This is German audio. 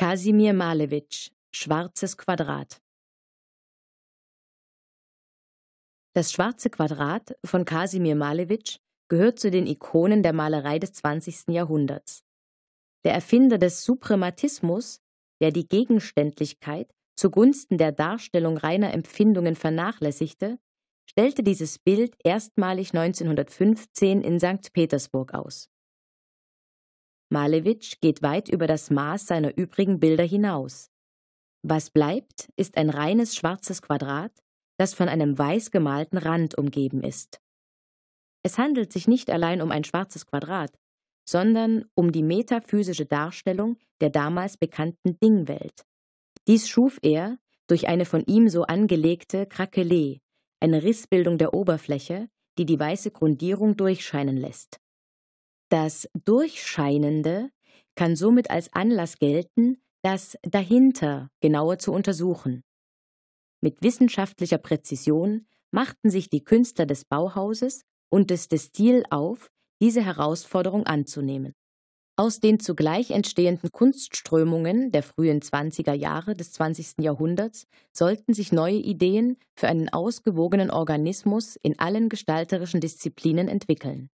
Kasimir Malewitsch Schwarzes Quadrat Das schwarze Quadrat von Kasimir Malewitsch gehört zu den Ikonen der Malerei des 20. Jahrhunderts. Der Erfinder des Suprematismus, der die Gegenständlichkeit zugunsten der Darstellung reiner Empfindungen vernachlässigte, stellte dieses Bild erstmalig 1915 in St. Petersburg aus Malevich geht weit über das Maß seiner übrigen Bilder hinaus. Was bleibt, ist ein reines schwarzes Quadrat, das von einem weiß gemalten Rand umgeben ist. Es handelt sich nicht allein um ein schwarzes Quadrat, sondern um die metaphysische Darstellung der damals bekannten Dingwelt. Dies schuf er durch eine von ihm so angelegte Krakelée, eine Rissbildung der Oberfläche, die die weiße Grundierung durchscheinen lässt. Das Durchscheinende kann somit als Anlass gelten, das dahinter genauer zu untersuchen. Mit wissenschaftlicher Präzision machten sich die Künstler des Bauhauses und des Destil auf, diese Herausforderung anzunehmen. Aus den zugleich entstehenden Kunstströmungen der frühen 20er Jahre des 20. Jahrhunderts sollten sich neue Ideen für einen ausgewogenen Organismus in allen gestalterischen Disziplinen entwickeln.